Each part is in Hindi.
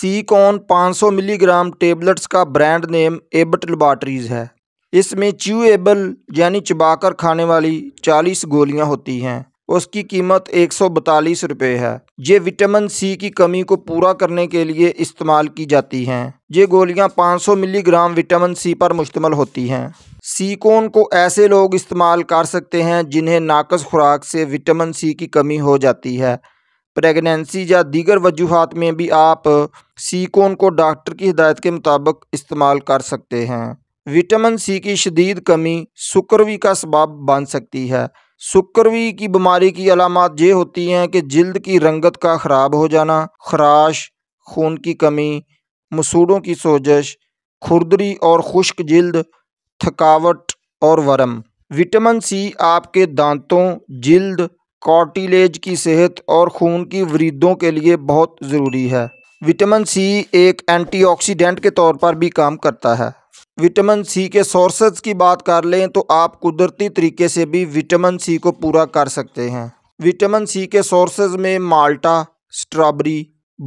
सीकॉन 500 मिलीग्राम टेबलेट्स का ब्रांड नेम एबट लेबाटरीज है इसमें च्यूएबल यानी चबाकर खाने वाली 40 गोलियां होती हैं उसकी कीमत एक सौ रुपये है ये विटामिन सी की कमी को पूरा करने के लिए इस्तेमाल की जाती हैं ये गोलियां 500 मिलीग्राम विटामिन सी पर मुश्तमल होती हैं सीकोन को ऐसे लोग इस्तेमाल कर सकते हैं जिन्हें नाकस खुराक से विटामिन सी की कमी हो जाती है प्रेगनेंसी या दीगर वजूहत में भी आप सीकोन को डॉक्टर की हिदायत के मुताबिक इस्तेमाल कर सकते हैं विटामिन सी की शदीद कमी सुकरवी का सबब बन सकती है सुकरवी की बीमारी की अलामत ये होती हैं कि जल्द की रंगत का ख़राब हो जाना खराश खून की कमी मसूड़ों की सोजश खुरदरी और खुश्क जल्द थकावट और वरम विटामिन सी आपके दांतों जल्द कार्टिलेज की सेहत और खून की वृद्धों के लिए बहुत ज़रूरी है विटामिन सी एक एंटीऑक्सीडेंट के तौर पर भी काम करता है विटामिन सी के सोर्सेज की बात कर लें तो आप कुदरती तरीके से भी विटामिन सी को पूरा कर सकते हैं विटामिन सी के सोर्सेज में माल्टा स्ट्रॉबेरी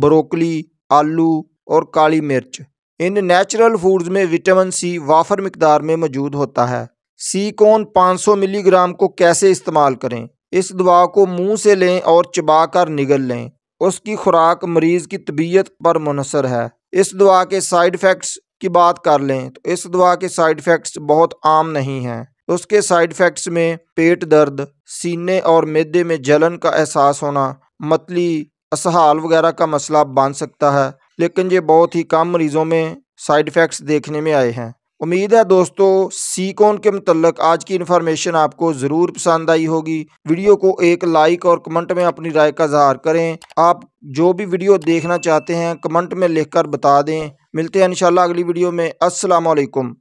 ब्रोकली आलू और काली मिर्च इन नेचुरल फूड्स में विटामिन सी वाफर मकदार में मौजूद होता है सीकोन सौ मिलीग्राम को कैसे इस्तेमाल करें इस दवा को मुंह से लें और चबाकर निगल लें उसकी खुराक मरीज़ की तबीयत पर मुनसर है इस दवा के साइड इफ़ेक्ट्स की बात कर लें तो इस दवा के साइड इफ़ेक्ट्स बहुत आम नहीं हैं उसके साइड इफ़ेक्ट्स में पेट दर्द सीने और मैदे में जलन का एहसास होना मतली असहाल वगैरह का मसला बन सकता है लेकिन ये बहुत ही कम मरीज़ों में साइड इफ़ेक्ट्स देखने में आए हैं उम्मीद है दोस्तों सी कौन के मतलब आज की इन्फॉर्मेशन आपको ज़रूर पसंद आई होगी वीडियो को एक लाइक और कमेंट में अपनी राय का इजहार करें आप जो भी वीडियो देखना चाहते हैं कमेंट में लिखकर बता दें मिलते हैं इंशाल्लाह अगली वीडियो में अस्सलाम वालेकुम